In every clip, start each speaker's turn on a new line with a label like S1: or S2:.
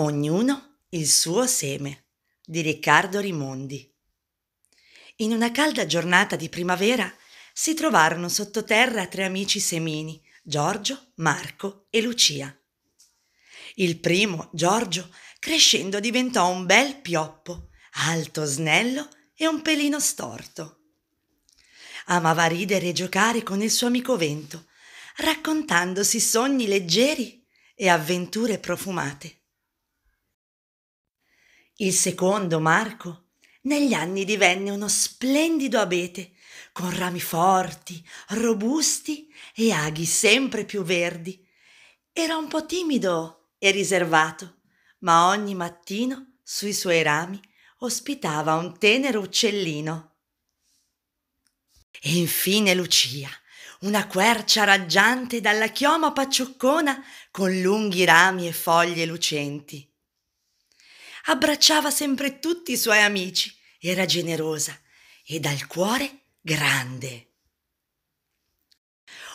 S1: Ognuno il suo seme di Riccardo Rimondi. In una calda giornata di primavera si trovarono sottoterra tre amici semini, Giorgio, Marco e Lucia. Il primo, Giorgio, crescendo diventò un bel pioppo, alto, snello e un pelino storto. Amava ridere e giocare con il suo amico Vento, raccontandosi sogni leggeri e avventure profumate. Il secondo, Marco, negli anni divenne uno splendido abete, con rami forti, robusti e aghi sempre più verdi. Era un po' timido e riservato, ma ogni mattino sui suoi rami ospitava un tenero uccellino. E infine Lucia, una quercia raggiante dalla chioma paccioccona con lunghi rami e foglie lucenti abbracciava sempre tutti i suoi amici, era generosa e dal cuore grande.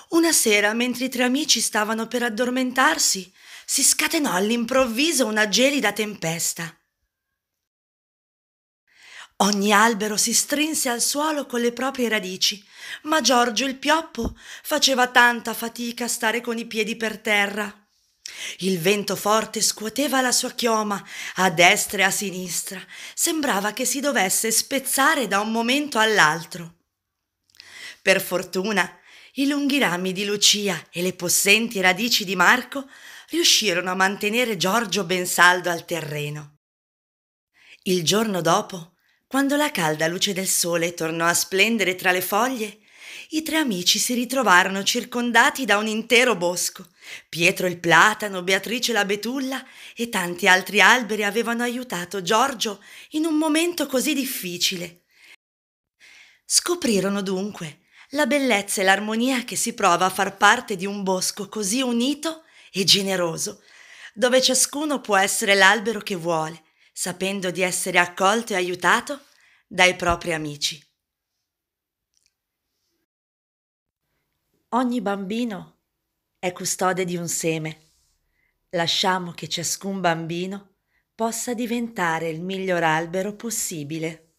S1: Una sera, mentre i tre amici stavano per addormentarsi, si scatenò all'improvviso una gelida tempesta. Ogni albero si strinse al suolo con le proprie radici, ma Giorgio il pioppo faceva tanta fatica a stare con i piedi per terra. Il vento forte scuoteva la sua chioma a destra e a sinistra, sembrava che si dovesse spezzare da un momento all'altro. Per fortuna, i lunghi rami di Lucia e le possenti radici di Marco riuscirono a mantenere Giorgio ben saldo al terreno. Il giorno dopo, quando la calda luce del sole tornò a splendere tra le foglie, i tre amici si ritrovarono circondati da un intero bosco. Pietro il platano, Beatrice la betulla e tanti altri alberi avevano aiutato Giorgio in un momento così difficile. Scoprirono dunque la bellezza e l'armonia che si prova a far parte di un bosco così unito e generoso, dove ciascuno può essere l'albero che vuole, sapendo di essere accolto e aiutato dai propri amici. Ogni bambino è custode di un seme. Lasciamo che ciascun bambino possa diventare il miglior albero possibile.